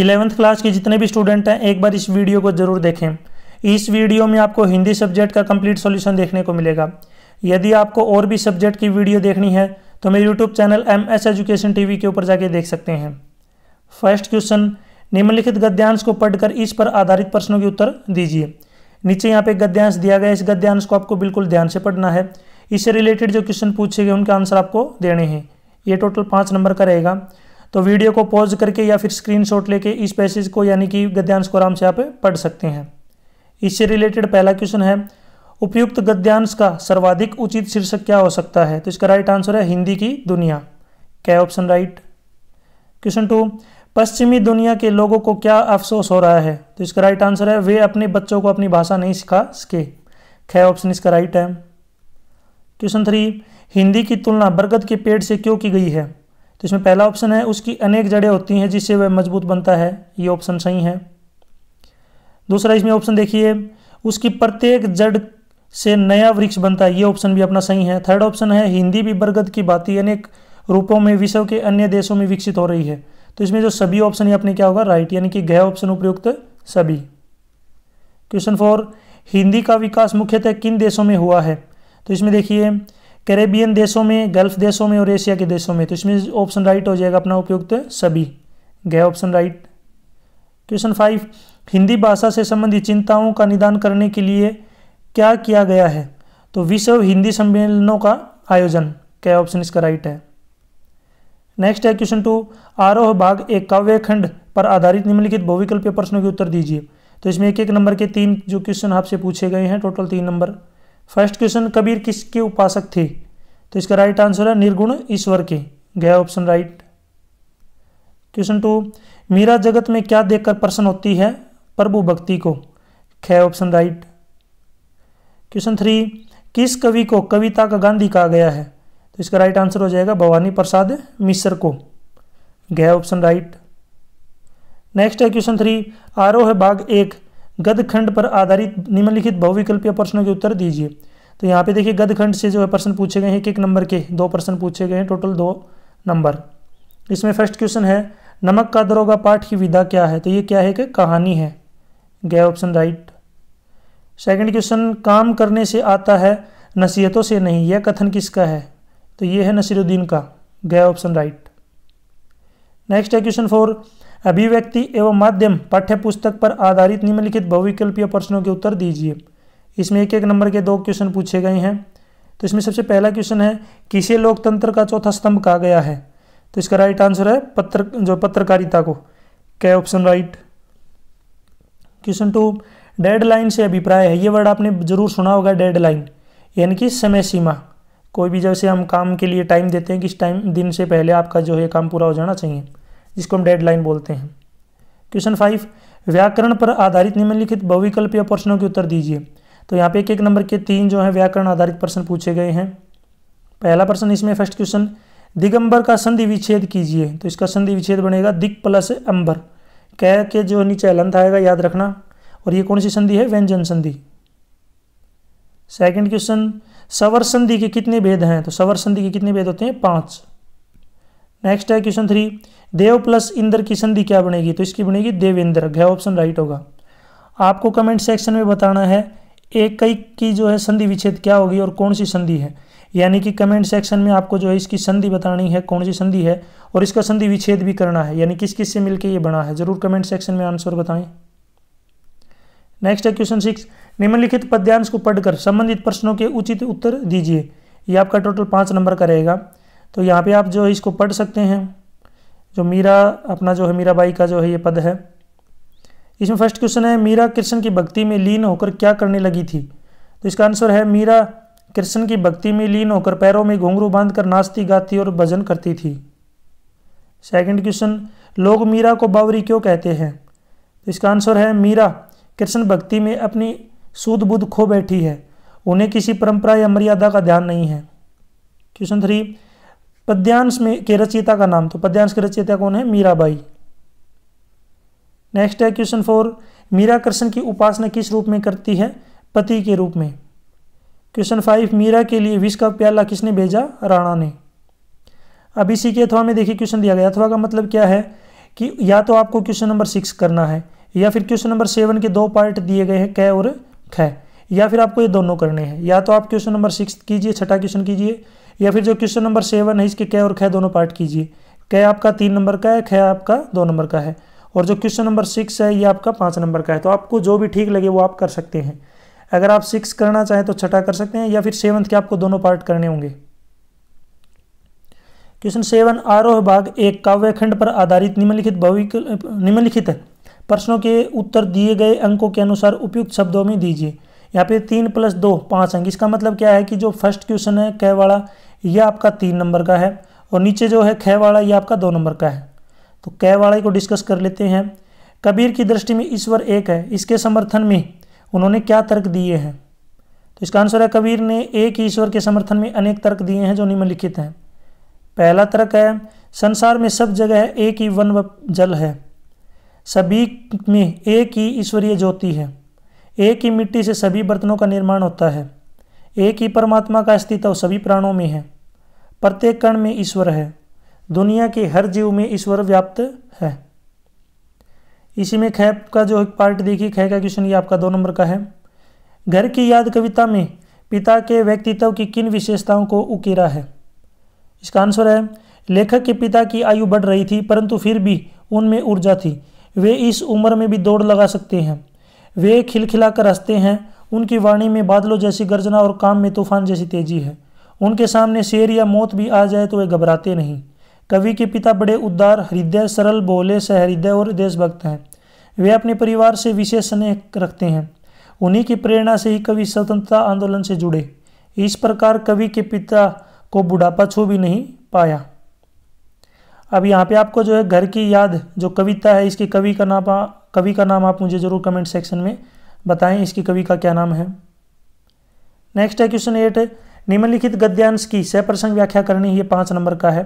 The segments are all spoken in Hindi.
इलेवंथ क्लास के जितने भी स्टूडेंट हैं एक बार इस वीडियो को ज़रूर देखें इस वीडियो में आपको हिंदी सब्जेक्ट का कंप्लीट सॉल्यूशन देखने को मिलेगा यदि आपको और भी सब्जेक्ट की वीडियो देखनी है तो मेरे YouTube channel M S education T के ऊपर जाके देख सकते हैं फर्स्ट क्वेश्चन निम्नलिखित गद्यांश को पढ़कर इस पर आधारित प्रश्नों के उत्तर दीजिए नीचे यहाँ पे गद्यांश दिया गया इस गद्यांश को आपको बिल्कुल ध्यान से पढ़ना है इससे रिलेटेड जो क्वेश्चन पूछे गए उनके आंसर आपको देने हैं ये टोटल पाँच नंबर का रहेगा तो वीडियो को पॉज करके या फिर स्क्रीनशॉट लेके इस पैसेज को यानी कि गद्यांश को आराम से आप पढ़ सकते हैं इससे रिलेटेड पहला क्वेश्चन है उपयुक्त गद्यांश का सर्वाधिक उचित शीर्षक क्या हो सकता है तो इसका राइट आंसर है हिंदी की दुनिया क्या ऑप्शन राइट क्वेश्चन टू पश्चिमी दुनिया के लोगों को क्या अफसोस हो रहा है तो इसका राइट आंसर है वे अपने बच्चों को अपनी भाषा नहीं सिखा सके क्या ऑप्शन इसका राइट है क्वेश्चन थ्री हिंदी की तुलना बरगद के पेड़ से क्यों की गई है तो इसमें पहला ऑप्शन है उसकी अनेक जड़ें होती हैं जिससे वह मजबूत बनता है ये ऑप्शन सही है दूसरा इसमें ऑप्शन देखिए उसकी प्रत्येक जड़ से नया वृक्ष बनता है ये ऑप्शन भी अपना सही है थर्ड ऑप्शन है हिंदी भी बरगद की बाती अनेक रूपों में विश्व के अन्य देशों में विकसित हो रही है तो इसमें जो सभी ऑप्शन है अपने क्या होगा राइट यानी कि गह ऑप्शन उपयुक्त सभी क्वेश्चन फोर हिंदी का विकास मुख्यतः किन देशों में हुआ है तो इसमें देखिए कैरेबियन देशों में गल्फ देशों में और एशिया के देशों में तो इसमें ऑप्शन राइट हो जाएगा अपना उपयुक्त सभी गया option right question five Hindi भाषा से संबंधित चिंताओं का निदान करने के लिए क्या किया गया है तो विश्व हिंदी सम्मेलनों का आयोजन क्या ऑप्शन इसका राइट है नेक्स्ट है क्वेश्चन टू आरोह भाग एक काव्य खंड पर आधारित निम्नलिखित भौविकल्पीय प्रश्नों के उत्तर दीजिए तो इसमें एक एक नंबर के तीन जो क्वेश्चन आपसे पूछे गए हैं टोटल तीन नंबर फर्स्ट क्वेश्चन कबीर किसके उपासक थे तो इसका राइट आंसर है निर्गुण ईश्वर के गया option right question two Meera जगत में क्या देखकर प्रसन्न होती है प्रभु भक्ति को खै ऑप्शन राइट क्वेश्चन थ्री किस कवि को कविता का गांधी कहा गया है तो इसका राइट आंसर हो जाएगा भवानी प्रसाद मिश्र को गया ऑप्शन राइट नेक्स्ट है क्वेश्चन थ्री आरोह भाग एक गदखंड पर आधारित निम्नलिखित बहुविकल्पीय प्रश्नों के उत्तर दीजिए तो यहाँ पे देखिए गदखंड से जो है प्रश्न पूछे गए हैं एक एक नंबर के दो प्रश्न पूछे गए हैं टोटल दो नंबर इसमें फर्स्ट क्वेश्चन है नमक का दरोगा पाठ की विधा क्या है तो ये क्या है कि कहानी है गया ऑप्शन राइट सेकंड क्वेश्चन काम करने से आता है नसीहतों से नहीं यह कथन किसका है तो ये है नसीरुद्दीन का गया ऑप्शन राइट नेक्स्ट है क्वेश्चन फोर अभिव्यक्ति एवं माध्यम पाठ्य पुस्तक पर आधारित निम्नलिखित बहुविकल्पीय प्रश्नों के उत्तर दीजिए इसमें एक एक नंबर के दो क्वेश्चन पूछे गए हैं तो इसमें सबसे पहला क्वेश्चन है किसे लोकतंत्र का चौथा स्तंभ कहा गया है तो इसका राइट आंसर है पत्र जो पत्रकारिता को क्या option right question two deadline से अभिप्राय है ये वर्ड आपने जरूर सुना होगा डेडलाइन यानी कि समय सीमा कोई भी जैसे हम काम के लिए टाइम देते हैं कि इस टाइम दिन से पहले आपका जो है काम पूरा हो जाना चाहिए जिसको हम डेडलाइन बोलते हैं क्वेश्चन फाइव व्याकरण पर आधारित निम्नलिखित बहुविकल्प या प्रश्नों के उत्तर दीजिए तो यहाँ पे एक एक नंबर के तीन जो हैं व्याकरण आधारित प्रश्न पूछे गए हैं पहला प्रश्न इसमें फर्स्ट क्वेश्चन दिगंबर का संधि विच्छेद कीजिए तो इसका संधि विच्छेद बनेगा दिग प्लस अंबर कह के जो नीचे अलंत आएगा याद रखना और ये कौन सी संधि है व्यंजन संधि सेकंड क्वेश्चन सवर संधि के कितने भेद हैं तो सवर संधि के कितने भेद होते हैं पाँच नेक्स्ट है क्वेश्चन थ्री देव प्लस इंद्र की संधि क्या बनेगी तो इसकी बनेगी देवेंद्र घ ऑप्शन राइट होगा आपको कमेंट सेक्शन में बताना है एक कई की जो है संधि विच्छेद क्या होगी और कौन सी संधि है यानी कि कमेंट सेक्शन में आपको जो है इसकी संधि बतानी है कौन सी संधि है और इसका संधि विच्छेद भी करना है यानी किस किस से मिलकर ये बना है जरूर कमेंट सेक्शन में आंसर बताएं नेक्स्ट है क्वेश्चन सिक्स निम्नलिखित पद्यांश को पढ़कर संबंधित प्रश्नों के उचित उत्तर दीजिए ये आपका टोटल पाँच नंबर का रहेगा तो यहाँ पे आप जो है इसको पढ़ सकते हैं जो मीरा अपना जो है मीराबाई का जो है ये पद है इसमें फर्स्ट क्वेश्चन है मीरा कृष्ण की भक्ति में लीन होकर क्या करने लगी थी तो इसका आंसर है मीरा कृष्ण की भक्ति में लीन होकर पैरों में घुंघरू बांधकर नाचती गाती और भजन करती थी सेकंड क्वेश्चन लोग मीरा को बावरी क्यों कहते हैं तो इसका आंसर है मीरा कृष्ण भक्ति में अपनी सूद बुद्ध खो बैठी है उन्हें किसी परंपरा या मर्यादा का ध्यान नहीं है क्वेश्चन थ्री पद्यांश में के रचयिता का नाम तो पद्यांश के रचयिता कौन है मीराबाई नेक्स्ट है क्वेश्चन फोर मीरा कृष्ण की उपासना किस रूप में करती है पति के रूप में क्वेश्चन फाइव मीरा के लिए विश्व का प्याला किसने भेजा राणा ने अब इसी के अथवा में देखिए क्वेश्चन दिया गया अथवा का मतलब क्या है कि या तो आपको क्वेश्चन नंबर सिक्स करना है या फिर क्वेश्चन नंबर सेवन के दो पार्ट दिए गए हैं कै और ख या फिर आपको ये दोनों करने हैं या तो आप क्वेश्चन नंबर सिक्स कीजिए छठा क्वेश्चन कीजिए या फिर जो क्वेश्चन नंबर सेवन है इसके कै और ख दोनों पार्ट कीजिए कै आपका तीन नंबर का है ख आपका दो नंबर का है और जो क्वेश्चन नंबर सिक्स है ये आपका पाँच नंबर का है तो आपको जो भी ठीक लगे वो आप कर सकते हैं अगर आप सिक्स करना चाहें तो छठा कर सकते हैं या फिर सेवन्थ के आपको दोनों पार्ट करने होंगे क्वेश्चन सेवन आरोह भाग एक काव्य खंड पर आधारित निम्नलिखित भविक निम्नलिखित प्रश्नों के उत्तर दिए गए अंकों के अनुसार उपयुक्त शब्दों में दीजिए यहाँ पे तीन प्लस दो पाँच अंक इसका मतलब क्या है कि जो फर्स्ट क्वेश्चन है कै वाला ये आपका तीन नंबर का है और नीचे जो है खै वाला ये आपका दो नंबर का है तो कै वाला को डिस्कस कर लेते हैं कबीर की दृष्टि में ईश्वर एक है इसके समर्थन में उन्होंने क्या तर्क दिए हैं तो इसका आंसर है कबीर ने एक ईश्वर के समर्थन में अनेक तर्क दिए हैं जो निम्नलिखित हैं पहला तर्क है संसार में सब जगह एक ही वन व जल है सभी में एक ही ईश्वरीय ज्योति है एक ही मिट्टी से सभी बर्तनों का निर्माण होता है एक ही परमात्मा का अस्तित्व सभी प्राणों में है प्रत्येक कण में ईश्वर है दुनिया के हर जीव में ईश्वर व्याप्त है इसी में खै का जो एक पार्ट देखिए खै का क्वेश्चन ये आपका दो नंबर का है घर की याद कविता में पिता के व्यक्तित्व की किन विशेषताओं को उकेरा है इसका आंसर है लेखक के पिता की आयु बढ़ रही थी परंतु फिर भी उनमें ऊर्जा थी वे इस उम्र में भी दौड़ लगा सकते हैं वे खिलखिलाकर हंसते हैं उनकी वाणी में बादलों जैसी गर्जना और काम में तूफान जैसी तेजी है उनके सामने शेर या मौत भी आ जाए तो वे घबराते नहीं कवि के पिता बड़े उद्दार हृदय सरल बोले सहृदय और देशभक्त हैं वे अपने परिवार से विशेष स्नेह रखते हैं उन्हीं की प्रेरणा से ही कवि स्वतंत्रता आंदोलन से जुड़े इस प्रकार कवि के पिता को बुढ़ापा छू भी नहीं पाया अब यहाँ पे आपको जो है घर की याद जो कविता है इसके कवि का नाम कवि का नाम आप मुझे ज़रूर कमेंट सेक्शन में बताएं इसकी कवि का क्या नाम है नेक्स्ट है क्वेश्चन एट निम्नलिखित गद्यांश की सह प्रसंग व्याख्या करनी ये पाँच नंबर का है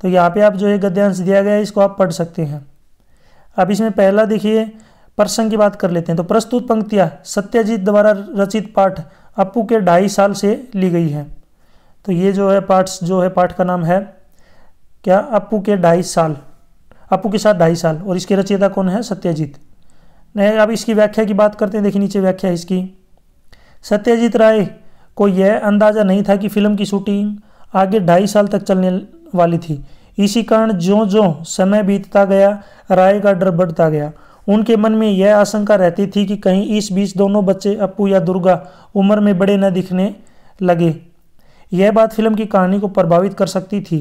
तो यहाँ पे आप जो है गद्यांश दिया गया है इसको आप पढ़ सकते हैं अब इसमें पहला देखिए प्रसंग की बात कर लेते हैं तो प्रस्तुत पंक्तियाँ सत्यजीत द्वारा रचित पाठ अपू के ढाई साल से ली गई है तो ये जो है पाठ जो है पाठ का नाम है क्या अपू के ढाई साल अपू के साथ ढाई साल और इसके रचयिता कौन है सत्यजीत अब इसकी व्याख्या की बात करते हैं देखिए नीचे व्याख्या इसकी सत्यजीत राय को यह अंदाज़ा नहीं था कि फिल्म की शूटिंग आगे ढाई साल तक चलने वाली थी इसी कारण ज्यो जो समय बीतता गया राय का डर बढ़ता गया उनके मन में यह आशंका रहती थी कि कहीं इस बीच दोनों बच्चे अप्पू या दुर्गा उम्र में बड़े न दिखने लगे यह बात फिल्म की कहानी को प्रभावित कर सकती थी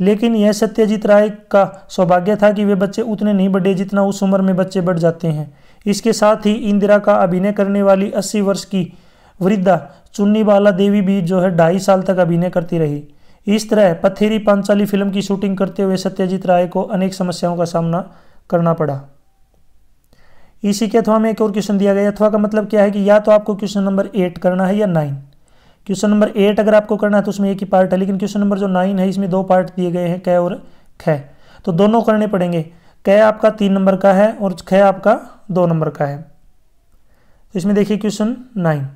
लेकिन यह सत्यजीत राय का सौभाग्य था कि वे बच्चे उतने नहीं बढ़े जितना उस उम्र में बच्चे बढ़ जाते हैं इसके साथ ही इंदिरा का अभिनय करने वाली 80 वर्ष की वृद्धा चुन्नी बाला देवी भी जो है ढाई साल तक अभिनय करती रही इस तरह पथेरी पांचाली फिल्म की शूटिंग करते हुए सत्यजीत राय को अनेक समस्याओं का सामना करना पड़ा इसी के अथवा में एक और क्वेश्चन दिया गया अथवा का मतलब क्या है कि या तो आपको क्वेश्चन नंबर एट करना है या नाइन क्वेश्चन नंबर एट अगर आपको करना है तो उसमें एक ही पार्ट है लेकिन क्वेश्चन नंबर जो नाइन है इसमें दो पार्ट दिए गए हैं कै और ख तो दोनों करने पड़ेंगे कै आपका तीन नंबर का है और ख आपका दो नंबर का है तो इसमें देखिए क्वेश्चन नाइन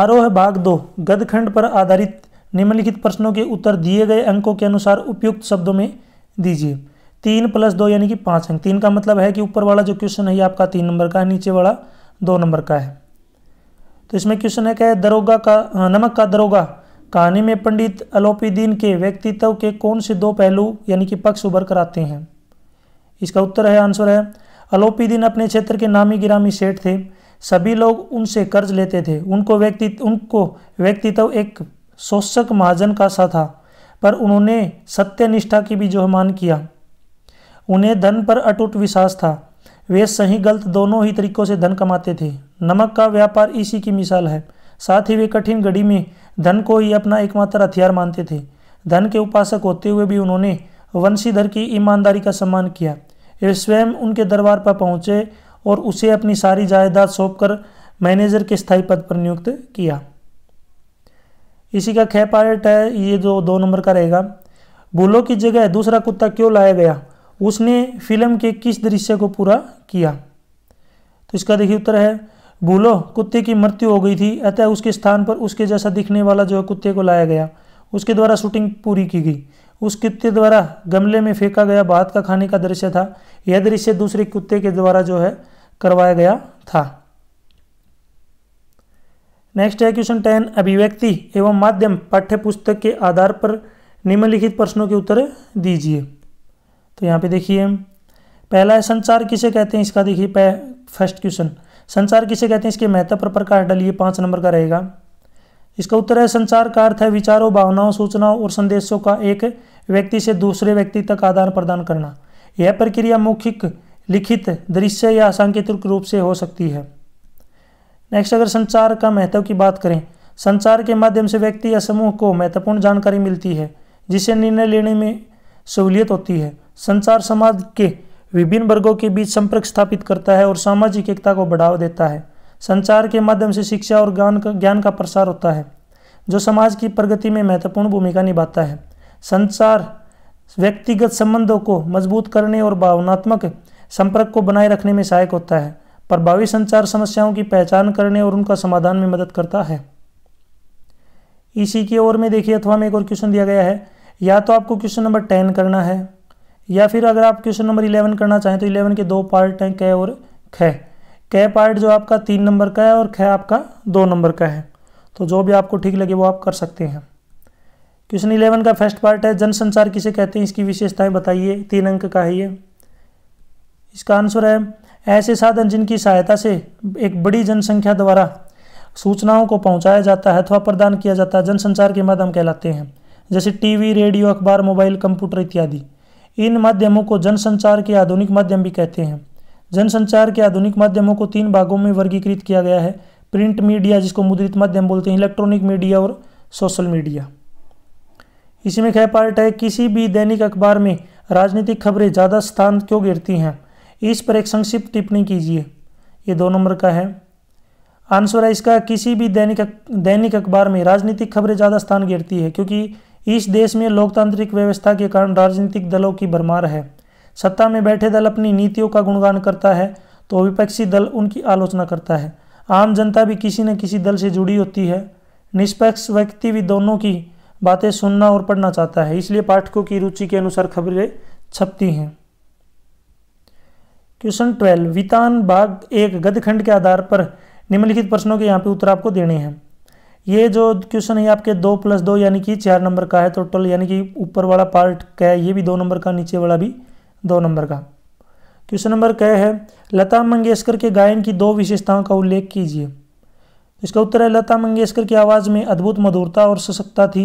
आरोह भाग दो गदखंड पर आधारित निम्नलिखित प्रश्नों के उत्तर दिए गए अंकों के अनुसार उपयुक्त शब्दों में दीजिए तीन प्लस दो यानी कि पांच अंक तीन का मतलब है कि ऊपर वाला जो क्वेश्चन है ये आपका तीन नंबर का है नीचे वाला दो नंबर का है तो इसमें क्वेश्चन है क्या है दरोगा का नमक का दरोगा कहानी में पंडित अलोपीदीन के व्यक्तित्व के कौन से दो पहलू यानी कि पक्ष उभर कर आते हैं इसका उत्तर है आंसर है अलोपीदीन अपने क्षेत्र के नामी गिरामी सेठ थे सभी लोग उनसे कर्ज लेते थे उनको व्यक्ति उनको व्यक्तित्व एक शोषक महाजन का सा था पर उन्होंने सत्यनिष्ठा की भी जो मान किया उन्हें धन पर अटूट विश्वास था वे सही गलत दोनों ही तरीकों से धन कमाते थे नमक का व्यापार इसी की मिसाल है साथ ही वे कठिन घड़ी में धन को ही अपना एकमात्र हथियार मानते थे धन के उपासक होते हुए भी उन्होंने वंशीधर की ईमानदारी का सम्मान किया वे स्वयं उनके दरबार पर पहुंचे और उसे अपनी सारी जायदाद सौंपकर मैनेजर के स्थायी पद पर नियुक्त किया इसी का खै पायलट है ये जो दो नंबर का रहेगा बोलो की जगह दूसरा कुत्ता क्यों लाया गया उसने फिल्म के किस दृश्य को पूरा किया तो इसका देखिए उत्तर है भूलो कुत्ते की मृत्यु हो गई थी अतः उसके स्थान पर उसके जैसा दिखने वाला जो है कुत्ते को लाया गया उसके द्वारा शूटिंग पूरी की गई उस कुत्ते द्वारा गमले में फेंका गया भात का खाने का दृश्य था यह दृश्य दूसरे कुत्ते के द्वारा जो है करवाया गया था नेक्स्ट है क्वेश्चन टेन अभिव्यक्ति एवं माध्यम पाठ्य पुस्तक के आधार पर निम्नलिखित प्रश्नों के उत्तर दीजिए तो यहाँ पे देखिए पहला है संचार किसे कहते हैं इसका देखिए फर्स्ट क्वेश्चन संसार किसे कहते हैं इसके महत्व पर प्रकाश डालिए पांच नंबर का रहेगा इसका उत्तर है संसार का अर्थ है विचारों भावनाओं सूचनाओं और संदेशों का एक व्यक्ति से दूसरे व्यक्ति तक आदान प्रदान करना यह प्रक्रिया मौखिक लिखित दृश्य या सांकेतिक रूप से हो सकती है नेक्स्ट अगर संचार का महत्व की बात करें संचार के माध्यम से व्यक्ति या समूह को महत्वपूर्ण जानकारी मिलती है जिसे निर्णय लेने में सहूलियत होती है संचार समाज के विभिन्न वर्गों के बीच संपर्क स्थापित करता है और सामाजिक एकता को बढ़ावा देता है संचार के माध्यम से शिक्षा और ज्ञान का ज्ञान का प्रसार होता है जो समाज की प्रगति में महत्वपूर्ण भूमिका निभाता है संचार व्यक्तिगत संबंधों को मजबूत करने और भावनात्मक संपर्क को बनाए रखने में सहायक होता है प्रभावी संचार समस्याओं की पहचान करने और उनका समाधान में मदद करता है इसी की ओर में देखिए अथवा में एक और क्वेश्चन दिया गया है या तो आपको क्वेश्चन नंबर टेन करना है या फिर अगर आप क्वेश्चन नंबर इलेवन करना चाहें तो इलेवन के दो पार्ट हैं कै और ख कै पार्ट जो आपका तीन नंबर का है और ख आपका दो नंबर का है तो जो भी आपको ठीक लगे वो आप कर सकते हैं क्वेश्चन इलेवन का फर्स्ट पार्ट है जनसंचार किसे कहते हैं इसकी विशेषताएं बताइए तीन अंक का है ये इसका आंसर है ऐसे साधन जिनकी सहायता से एक बड़ी जनसंख्या द्वारा सूचनाओं को पहुंचाया जाता है अथवा प्रदान किया जाता है जनसंचार के माध्यम कहलाते हैं जैसे टीवी रेडियो अखबार मोबाइल कंप्यूटर इत्यादि इन माध्यमों को जनसंचार के आधुनिक माध्यम भी कहते हैं जनसंचार के आधुनिक माध्यमों को तीन भागों में वर्गीकृत किया गया है प्रिंट मीडिया जिसको मुद्रित माध्यम बोलते हैं इलेक्ट्रॉनिक मीडिया और सोशल मीडिया इसी में क्या पार्ट है किसी भी दैनिक अखबार में राजनीतिक खबरें ज़्यादा स्थान क्यों घेरती हैं इस पर एक संक्षिप्त टिप्पणी कीजिए ये दो नंबर का है आंसर है इसका किसी भी दैनिक दैनिक अखबार में राजनीतिक खबरें ज़्यादा स्थान घेरती है क्योंकि इस देश में लोकतांत्रिक व्यवस्था के कारण राजनीतिक दलों की भरमार है सत्ता में बैठे दल अपनी नीतियों का गुणगान करता है तो विपक्षी दल उनकी आलोचना करता है आम जनता भी किसी न किसी दल से जुड़ी होती है निष्पक्ष व्यक्ति भी दोनों की बातें सुनना और पढ़ना चाहता है इसलिए पाठकों की रुचि के अनुसार खबरें छपती हैं क्वेश्चन ट्वेल्व वितान भाग एक गदखंड के आधार पर निम्नलिखित प्रश्नों के यहाँ पे उत्तर आपको देने हैं ये जो क्वेश्चन है आपके दो प्लस दो यानी कि चार नंबर का है टोटल यानी कि ऊपर वाला पार्ट क्या है ये भी दो नंबर का नीचे वाला भी दो नंबर का क्वेश्चन नंबर क्या है लता मंगेशकर के गायन की दो विशेषताओं का उल्लेख कीजिए इसका उत्तर है लता मंगेशकर की आवाज़ में अद्भुत मधुरता और सशक्तता थी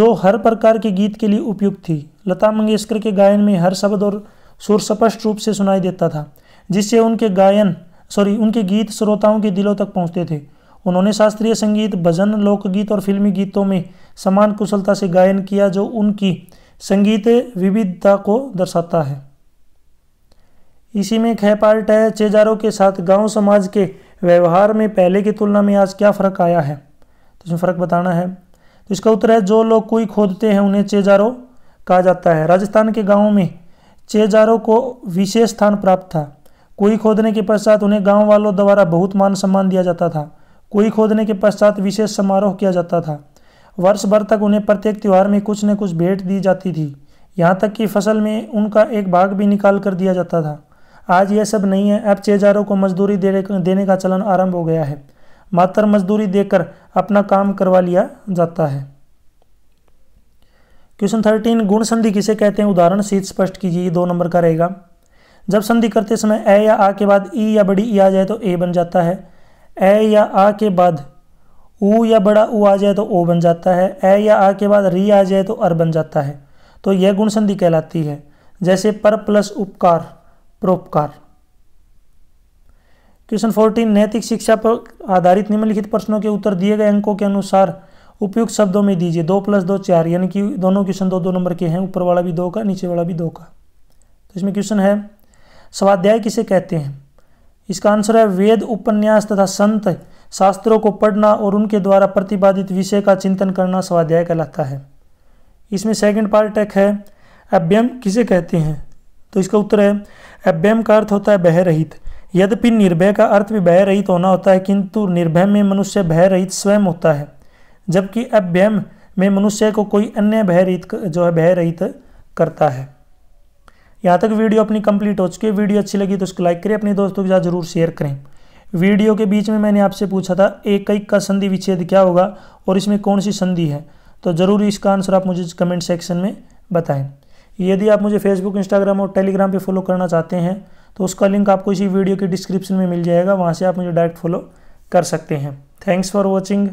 जो हर प्रकार के गीत के लिए उपयुक्त थी लता मंगेशकर के गायन में हर शब्द और सुर स्पष्ट रूप से सुनाई देता था जिससे उनके गायन सॉरी उनके गीत श्रोताओं के दिलों तक पहुँचते थे उन्होंने शास्त्रीय संगीत भजन लोकगीत और फिल्मी गीतों में समान कुशलता से गायन किया जो उनकी संगीत विविधता को दर्शाता है इसी में खह पार्ट है चेजारों के साथ गांव समाज के व्यवहार में पहले की तुलना में आज क्या फ़र्क आया है तो इसमें फ़र्क बताना है तो इसका उत्तर है जो लोग कोई खोदते हैं उन्हें चेजारो कहा जाता है राजस्थान के गाँव में चेजारों को विशेष स्थान प्राप्त था कोई खोदने के पश्चात उन्हें गाँव वालों द्वारा बहुत मान सम्मान दिया जाता था कुएं खोदने के पश्चात विशेष समारोह किया जाता था वर्ष भर तक उन्हें प्रत्येक त्यौहार में कुछ न कुछ भेंट दी जाती थी यहाँ तक कि फसल में उनका एक भाग भी निकाल कर दिया जाता था आज यह सब नहीं है अब चेजारों को मजदूरी देने का चलन आरंभ हो गया है मात्र मजदूरी देकर अपना काम करवा लिया जाता है क्वेश्चन थर्टीन गुण संधि किसे कहते हैं उदाहरण सीध स्पष्ट कीजिए दो नंबर का रहेगा जब संधि करते समय ए या आ के बाद ई या बड़ी ई आ जाए तो ए बन जाता है ए या आ के बाद ऊ या बड़ा ऊ आ जाए तो ओ बन जाता है ए या आ के बाद री आ जाए तो अर बन जाता है तो यह गुण संधि कहलाती है जैसे पर प्लस उपकार प्रोपकार क्वेश्चन फोर्टीन नैतिक शिक्षा पर आधारित निम्नलिखित प्रश्नों के उत्तर दिए गए अंकों के अनुसार उपयुक्त शब्दों में दीजिए दो प्लस दो चार यानी कि दोनों क्वेश्चन दो दो नंबर के हैं ऊपर वाला भी दो का नीचे वाला भी दो का तो इसमें क्वेश्चन है स्वाध्याय किसे कहते हैं इसका आंसर है वेद उपन्यास तथा संत शास्त्रों को पढ़ना और उनके द्वारा प्रतिपादित विषय का चिंतन करना स्वाध्याय कहलाता है इसमें सेकंड पार्ट एक है अभ्यम किसे कहते हैं तो इसका उत्तर है अभ्यम का अर्थ होता है बहरहित यद्यपि निर्भय का अर्थ भी बहरहित रहित होना होता है किंतु निर्भय में मनुष्य बहरहित स्वयं होता है जबकि अभ्यम में मनुष्य को कोई अन्य भय जो है बहरहित करता है यहाँ तक वीडियो अपनी कंप्लीट हो चुकी है वीडियो अच्छी लगी तो उसको लाइक करें अपने दोस्तों के साथ जरूर शेयर करें वीडियो के बीच में मैंने आपसे पूछा था एक कई का संधि विच्छेद क्या होगा और इसमें कौन सी संधि है तो ज़रूर इसका आंसर आप मुझे कमेंट सेक्शन में बताएं यदि आप मुझे फेसबुक इंस्टाग्राम और टेलीग्राम पर फॉलो करना चाहते हैं तो उसका लिंक आपको इसी वीडियो के डिस्क्रिप्शन में मिल जाएगा वहाँ से आप मुझे डायरेक्ट फॉलो कर सकते हैं थैंक्स फॉर वॉचिंग